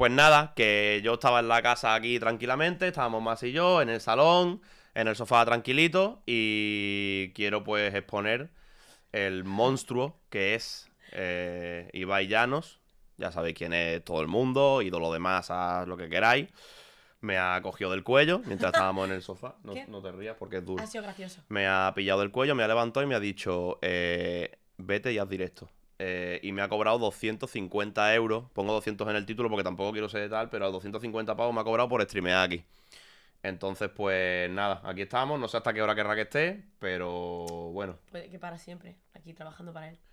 Pues nada, que yo estaba en la casa aquí tranquilamente, estábamos más y yo, en el salón, en el sofá tranquilito, y quiero pues exponer el monstruo que es eh, Ibai Llanos. Ya sabéis quién es todo el mundo, ídolo de a lo que queráis. Me ha cogido del cuello mientras estábamos en el sofá. No, te rías porque es duro. Ha sido gracioso. Me ha pillado del cuello, me ha levantado y me ha dicho: eh, Vete y haz directo. Eh, y me ha cobrado 250 euros. Pongo 200 en el título porque tampoco quiero ser de tal, pero 250 pavos me ha cobrado por streamear aquí. Entonces, pues nada, aquí estamos. No sé hasta qué hora querrá que esté, pero bueno. que para siempre, aquí trabajando para él.